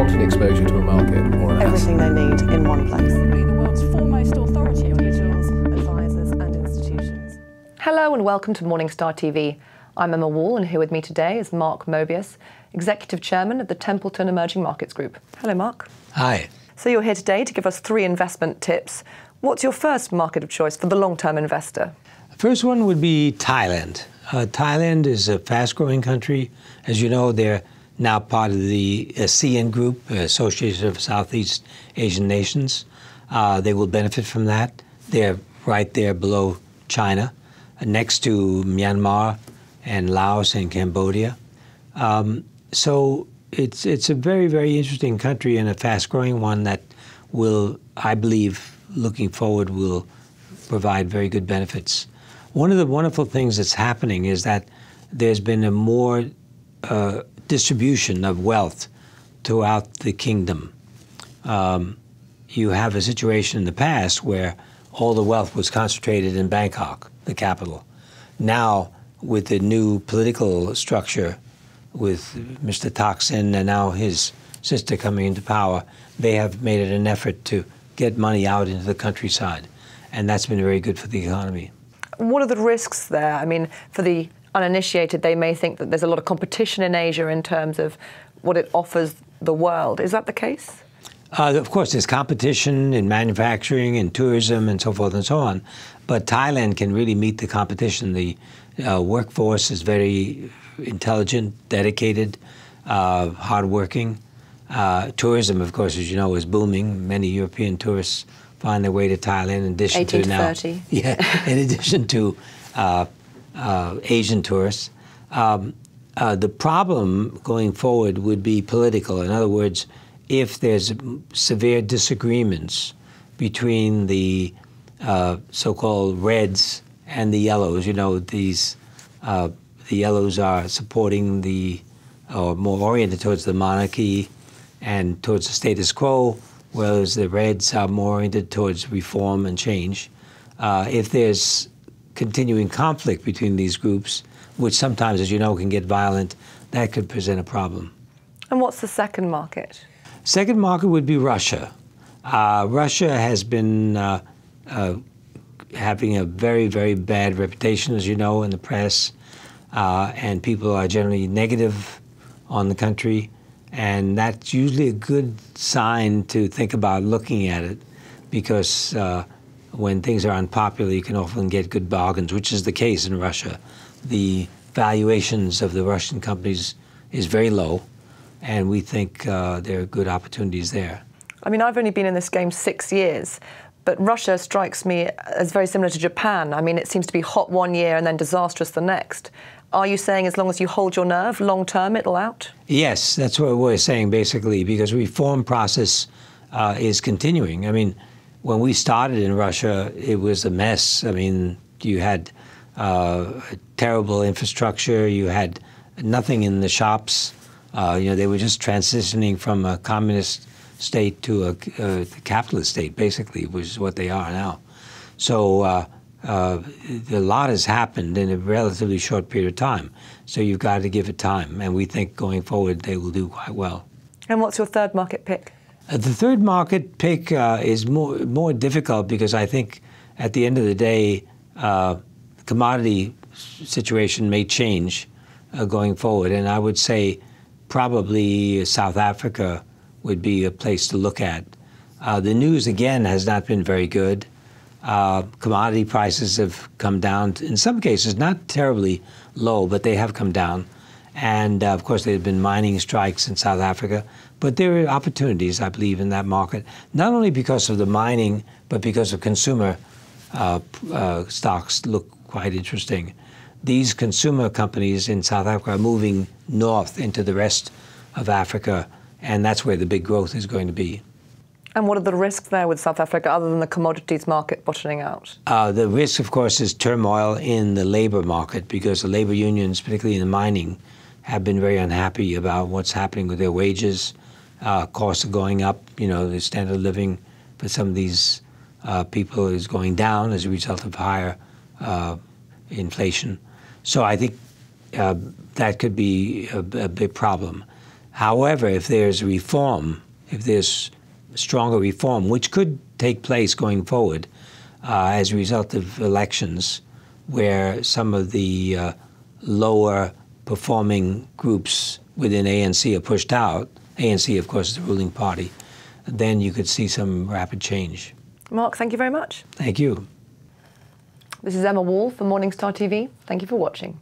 wanted exposure to a market or an Everything asset. they need in one place. Be the world's foremost authority on individuals, advisors and institutions. Hello and welcome to Morningstar TV. I'm Emma Wall and here with me today is Mark Mobius, Executive Chairman of the Templeton Emerging Markets Group. Hello Mark. Hi. So you're here today to give us three investment tips. What's your first market of choice for the long-term investor? The First one would be Thailand. Uh, Thailand is a fast-growing country. As you know, they're now part of the uh, CN Group, uh, Association of Southeast Asian Nations. Uh, they will benefit from that. They're right there below China, uh, next to Myanmar and Laos and Cambodia. Um, so it's it's a very very interesting country and a fast growing one that will, I believe, looking forward, will provide very good benefits. One of the wonderful things that's happening is that there's been a more uh, distribution of wealth throughout the kingdom. Um, you have a situation in the past where all the wealth was concentrated in Bangkok, the capital. Now, with the new political structure, with Mr. Thaksin and now his sister coming into power, they have made it an effort to get money out into the countryside. And that's been very good for the economy. What are the risks there? I mean, for the uninitiated, they may think that there's a lot of competition in Asia in terms of what it offers the world. Is that the case? Uh, of course, there's competition in manufacturing and tourism and so forth and so on. But Thailand can really meet the competition. The uh, workforce is very intelligent, dedicated, uh, hardworking. Uh, tourism, of course, as you know, is booming. Many European tourists find their way to Thailand. In addition to, now, 30. yeah, in addition to uh, uh, Asian tourists. Um, uh, the problem going forward would be political. In other words, if there's severe disagreements between the uh, so-called reds and the yellows, you know, these uh, the yellows are supporting the or more oriented towards the monarchy and towards the status quo, whereas the reds are more oriented towards reform and change. Uh, if there's continuing conflict between these groups, which sometimes, as you know, can get violent, that could present a problem. And what's the second market? Second market would be Russia. Uh, Russia has been uh, uh, having a very, very bad reputation, as you know, in the press, uh, and people are generally negative on the country, and that's usually a good sign to think about looking at it, because uh, when things are unpopular, you can often get good bargains, which is the case in Russia. The valuations of the Russian companies is very low, and we think uh, there are good opportunities there. I mean, I've only been in this game six years, but Russia strikes me as very similar to Japan. I mean, it seems to be hot one year and then disastrous the next. Are you saying as long as you hold your nerve, long term, it'll out? Yes, that's what we're saying basically, because reform process uh, is continuing. I mean, when we started in Russia, it was a mess. I mean, you had uh, terrible infrastructure. You had nothing in the shops. Uh, you know, they were just transitioning from a communist state to a, a uh, capitalist state, basically, which is what they are now. So uh, uh, a lot has happened in a relatively short period of time. So you've got to give it time, and we think going forward they will do quite well. And what's your third market pick? Uh, the third market pick uh, is more, more difficult because I think at the end of the day, uh, the commodity situation may change uh, going forward. And I would say probably South Africa would be a place to look at. Uh, the news, again, has not been very good. commodity prices have come down, in some cases, not terribly low, but they have come down. And of course, there have been mining strikes in South Africa. But there are opportunities, I believe, in that market, not only because of the mining, but because of consumer uh, uh, stocks look quite interesting. These consumer companies in South Africa are moving north into the rest of Africa, and that's where the big growth is going to be. And what are the risks there with South Africa other than the commodities market bottoming out? Uh, the risk, of course, is turmoil in the labor market because the labor unions, particularly in the mining, have been very unhappy about what's happening with their wages. Uh, costs are going up. You know, the standard of living for some of these uh, people is going down as a result of higher uh, inflation. So I think uh, that could be a, a, big problem. However, if there's reform, if there's stronger reform, which could take place going forward uh, as a result of elections, where some of the uh, lower performing groups within ANC are pushed out, ANC, of course, is the ruling party, then you could see some rapid change. Mark, thank you very much. Thank you. This is Emma Wall for Morningstar TV. Thank you for watching.